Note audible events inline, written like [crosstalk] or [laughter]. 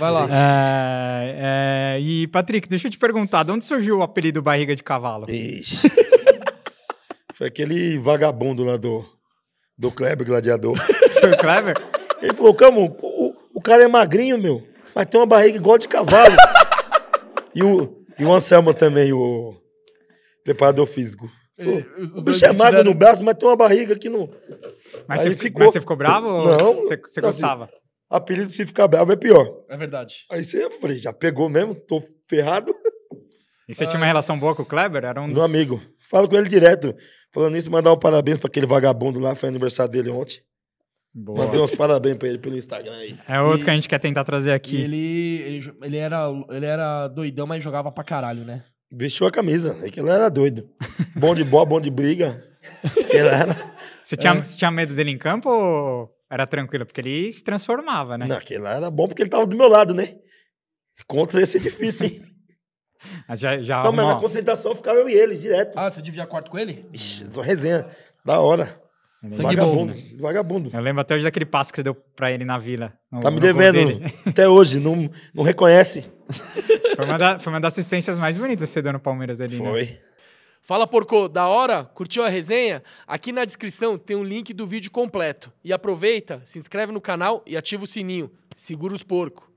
Vai lá. É, é, e, Patrick, deixa eu te perguntar, de onde surgiu o apelido Barriga de Cavalo? Ixi. [laughs] Foi aquele vagabundo lá do, do Kleber Gladiador. [laughs] Foi o Kleber? Ele falou, Camo, o, o cara é magrinho, meu, mas tem uma barriga igual de cavalo. [laughs] e, o, e o Anselmo também, o preparador físico. Falou, o bicho é magro no braço, mas tem uma barriga que não. Mas, você, ficou... mas você ficou bravo? Não. Ou você, você assim, gostava? Assim, apelido, se ficar bravo, é pior. É verdade. Aí você, eu falei, já pegou mesmo, tô ferrado. E você ah. tinha uma relação boa com o Kleber? Era um, dos... amigo. Falo com ele direto. Falando nisso, mandar um parabéns para aquele vagabundo lá, foi aniversário dele ontem. Boa. Mandei uns parabéns pra ele pelo Instagram aí. É outro e, que a gente quer tentar trazer aqui. Ele, ele, ele, era, ele era doidão, mas jogava pra caralho, né? Vestiu a camisa, é que ele era doido. bom de bola, bom de briga. [laughs] Ele era. Você tinha, é. você tinha medo dele em campo ou era tranquilo, porque ele se transformava, né? Não, aquele lá era bom porque ele tava do meu lado, né? Contra esse é difícil, hein? [laughs] já, já não, mas na concentração ficava eu e ele, direto. Ah, você dividia quarto com ele? Ixi, só resenha. Da hora. Sangue vagabundo, bom, né? vagabundo. Eu lembro até hoje daquele passo que você deu pra ele na vila. No, tá me devendo [laughs] até hoje, não, não reconhece. Foi uma, da, foi uma das assistências mais bonitas que você deu no Palmeiras ali, né? Foi. Né? Fala porco, da hora? Curtiu a resenha? Aqui na descrição tem um link do vídeo completo. E aproveita, se inscreve no canal e ativa o sininho. Segura os porcos.